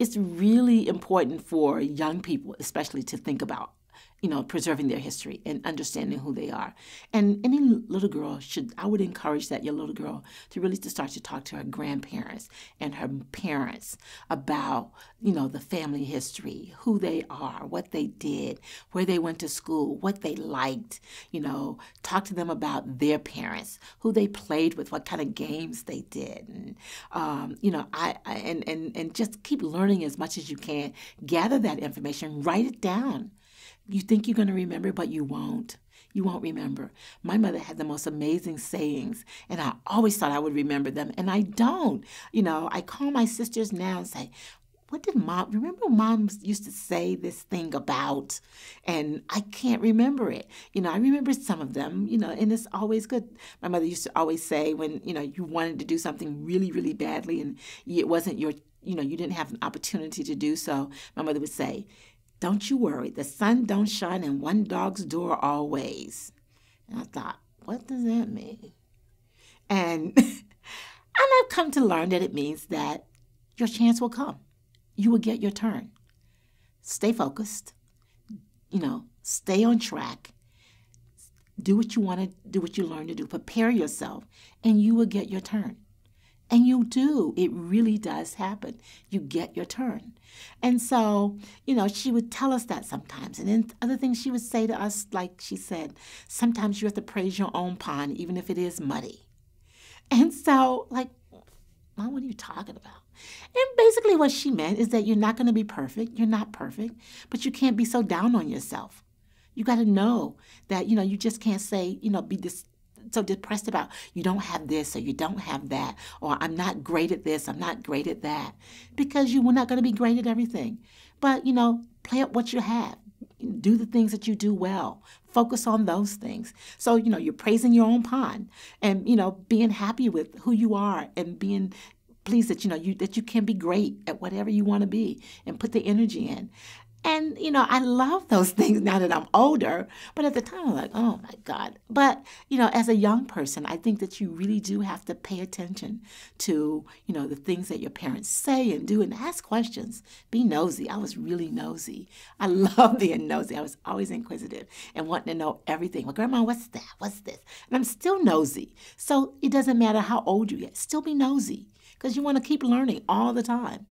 it's really important for young people, especially, to think about you know, preserving their history and understanding who they are. And any little girl should, I would encourage that your little girl to really to start to talk to her grandparents and her parents about, you know, the family history, who they are, what they did, where they went to school, what they liked, you know, talk to them about their parents, who they played with, what kind of games they did. And, um, you know, I, I and, and, and just keep learning as much as you can. Gather that information, write it down. You think you're going to remember, but you won't. You won't remember. My mother had the most amazing sayings, and I always thought I would remember them, and I don't. You know, I call my sisters now and say, what did mom remember mom used to say this thing about and i can't remember it you know i remember some of them you know and it's always good my mother used to always say when you know you wanted to do something really really badly and it wasn't your you know you didn't have an opportunity to do so my mother would say don't you worry, the sun don't shine in one dog's door always. And I thought, what does that mean? And and I've come to learn that it means that your chance will come. You will get your turn. Stay focused. You know, stay on track. Do what you want to do, what you learn to do. Prepare yourself, and you will get your turn. And you do. It really does happen. You get your turn. And so, you know, she would tell us that sometimes. And then other things she would say to us, like she said, sometimes you have to praise your own pond, even if it is muddy. And so, like, Mom, what are you talking about? And basically, what she meant is that you're not going to be perfect. You're not perfect, but you can't be so down on yourself. You got to know that, you know, you just can't say, you know, be this, so depressed about you don't have this or you don't have that or i'm not great at this i'm not great at that because you were not going to be great at everything but you know play up what you have do the things that you do well focus on those things so you know you're praising your own pond and you know being happy with who you are and being pleased that you know you that you can be great at whatever you want to be and put the energy in and, you know, I love those things now that I'm older. But at the time, I'm like, oh my God. But, you know, as a young person, I think that you really do have to pay attention to, you know, the things that your parents say and do and ask questions. Be nosy. I was really nosy. I love being nosy. I was always inquisitive and wanting to know everything. Well, Grandma, what's that? What's this? And I'm still nosy. So it doesn't matter how old you get, still be nosy because you want to keep learning all the time.